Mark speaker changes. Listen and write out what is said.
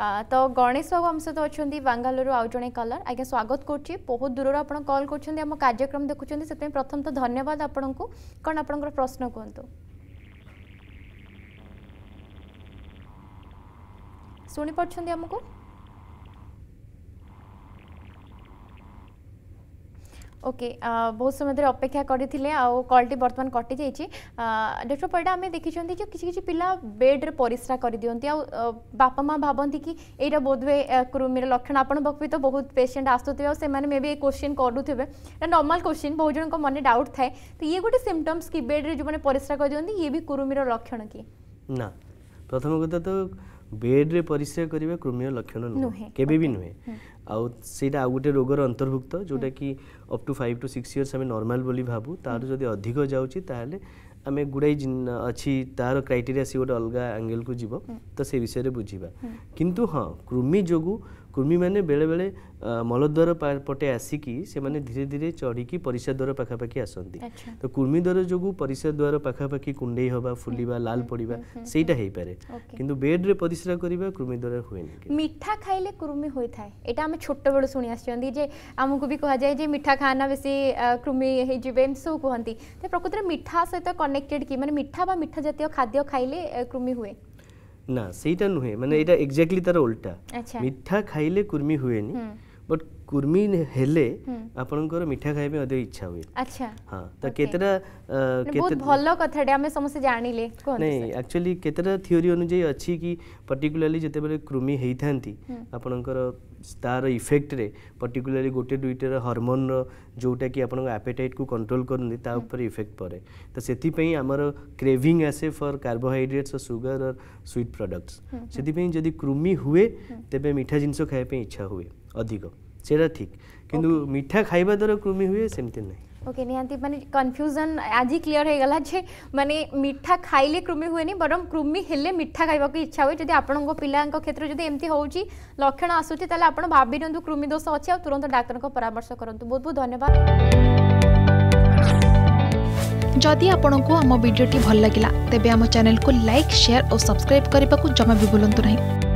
Speaker 1: ତ ଗଣେଶ ବାବୁ ଆମ ସହିତ ଅଛନ୍ତି ବାଙ୍ଗାଲୋରରୁ ଆଉ ଜଣେ କଲର୍ ଆଜ୍ଞା ସ୍ୱାଗତ କରୁଛି ବହୁତ ଦୂରରୁ ଆପଣ କଲ୍ କରୁଛନ୍ତି ଆମ କାର୍ଯ୍ୟକ୍ରମ ଦେଖୁଛନ୍ତି ସେଥିପାଇଁ ପ୍ରଥମତଃ ଧନ୍ୟବାଦ ଆପଣଙ୍କୁ କ'ଣ ଆପଣଙ୍କର ପ୍ରଶ୍ନ କୁହନ୍ତୁ ଶୁଣିପାରୁଛନ୍ତି ଆମକୁ ওকে বহুত সময় ধরে অপেক্ষা করে আলটি বর্তমান কটি যাই ডক্টর পরিডা আমি দেখিছেন যে কিছু কিছু পিলা বেড্রে পরিস্রা করে দিকে আপা মা ভাবতে কি এইটা বোধহয়ে কৃমির লক্ষণ আপনার পাখি তো বহুত পেসেন্ট আসুথে সে মেবি এই কোশ্চিন করুথে এটা নর্মাল কোশ্চিন বহু জনক মনে ডাউট থাকে তো ইয়ে গোটে সিমটমস কি বেড্রে যে পরিস্রা করে দিকে ইয়ে বি কৃমির লক্ষণ কি
Speaker 2: না প্রথম কথা তো ବେଡ଼୍ରେ ପରିସ୍ରା କରିବା କୃମୀୟ ଲକ୍ଷଣ ନୁହେଁ କେବେ ବି ନୁହେଁ ଆଉ ସେଇଟା ଆଉ ଗୋଟେ ରୋଗର ଅନ୍ତର୍ଭୁକ୍ତ ଯେଉଁଟାକି up to five to six years ଆମେ ନର୍ମାଲ୍ ବୋଲି ଭାବୁ ତାଠୁ ଯଦି ଅଧିକ ଯାଉଛି ତାହେଲେ ଆମେ ଗୁଡ଼ାଏ ଅଛି ତାର କ୍ରାଇଟେରିଆ ସେ ଗୋଟେ ଅଲଗା ଆଙ୍ଗେଲକୁ ଯିବ ତ ସେ ବିଷୟରେ ବୁଝିବା କିନ୍ତୁ ହଁ କୃମି ଯୋଗୁଁ କୃମିମାନେ ବେଳେବେଳେ ମଳଦ୍ୱାର ପଟେ ଆସିକି ସେମାନେ ଧୀରେ ଧୀରେ ଚଢ଼ିକି ପରିସା ଦ୍ୱାର ପାଖାପାଖି ଆସନ୍ତି ତ କୃମି ଦ୍ୱାର ଯୋଗୁଁ ପରିସା ଦ୍ୱାର ପାଖାପାଖି କୁଣ୍ଡେଇ ହେବା ଫୁଲିବା ଲାଲ ପଡ଼ିବା ସେଇଟା ହେଇପାରେ କିନ୍ତୁ ବେଡ୍ରେ ପରିସ୍ରା କରିବା କୃମି ଦ୍ୱାରା ହୁଏନି
Speaker 1: ମିଠା ଖାଇଲେ କୃମି ହୋଇଥାଏ ଏଇଟା ଆମେ ଛୋଟବେଳୁ ଶୁଣି ଆସିଛନ୍ତି ଯେ ଆମକୁ ବି କୁହାଯାଏ ଯେ ମିଠା ଖାନା ବେଶୀ କୃମି ହେଇଯିବେ ଏମିତି ସବୁ କୁହନ୍ତି ତ ପ୍ରକୃତରେ ମିଠା ସହିତ କନେକ୍ଟେଡ୍ କି ମାନେ ମିଠା ବା ମିଠା ଜାତୀୟ ଖାଦ୍ୟ ଖାଇଲେ କୃମି ହୁଏ
Speaker 2: না সেইটা নুহে মানে এটা এক্স্যাক্টলি তার উল্টা মিঠা খাইলে কুর্মি হুয়েনি ବଟ୍ କୁର୍ମି ହେଲେ ଆପଣଙ୍କର ମିଠା ଖାଇବା ପାଇଁ ଅଧିକ ଇଚ୍ଛା ହୁଏ ଆଚ୍ଛା ହଁ ତ କେତେଟା ବହୁତ ଭଲ
Speaker 1: କଥାଟେ ଆମେ ସମସ୍ତେ ଜାଣିଲେ ନାଇଁ
Speaker 2: ଆକ୍ଚୁଆଲି କେତେଟା ଥିଓରି ଅନୁଯାୟୀ ଅଛି କି ପର୍ଟିକୁଲାରଲି ଯେତେବେଳେ କୃମି ହେଇଥାନ୍ତି ଆପଣଙ୍କର ତାର ଇଫେକ୍ଟରେ ପର୍ଟିକୁଲାରଲି ଗୋଟେ ଦୁଇଟାର ହର୍ମୋନ୍ର ଯେଉଁଟାକି ଆପଣଙ୍କ ଆପେଟାଇଟ୍କୁ କଣ୍ଟ୍ରୋଲ୍ କରନ୍ତି ତା ଉପରେ ଇଫେକ୍ଟ ପଡ଼େ ତ ସେଥିପାଇଁ ଆମର କ୍ରେଭିଂ ଆସେ for carbohydrates sugar or sweet products ସେଥିପାଇଁ ଯଦି କୃମି ହୁଏ ତେବେ ମିଠା ଜିନିଷ ଖାଇବା ପାଇଁ ଇଚ୍ଛା ହୁଏ ଅଧିକ ସେଇଟା ଠିକ୍ କିନ୍ତୁ ମିଠା ଖାଇବା ଦ୍ୱାରା କୃମି ହୁଏ ସେମିତି ନାହିଁ
Speaker 1: ওকে নিহতি মানে কনফ্যুজন আজি ক্লিয়ার হয়ে গলা যে মানে মিঠা খাইলে কৃমি হুয়ে বরং কৃমি হলে মিঠা খাইবা ইচ্ছা হুয়ে যদি আপনার পিলাঙ্ ক্ষেত্রে যদি এমতি হচ্ছে লক্ষণ আসুচি তাহলে আপনার ভাবি নিউ কৃমি দোষ অছে তুরন্ত ডাক্তার পরামর্শ করতু বহুত বহুত ধন্যবাদ যদি আপনার আমার ভিডিওটি ভাল লাগিলা তেবে আমার চ্যানেলকে লাইক শেয়ার ও সবসক্রাইব করা জমা বি ভুলতু না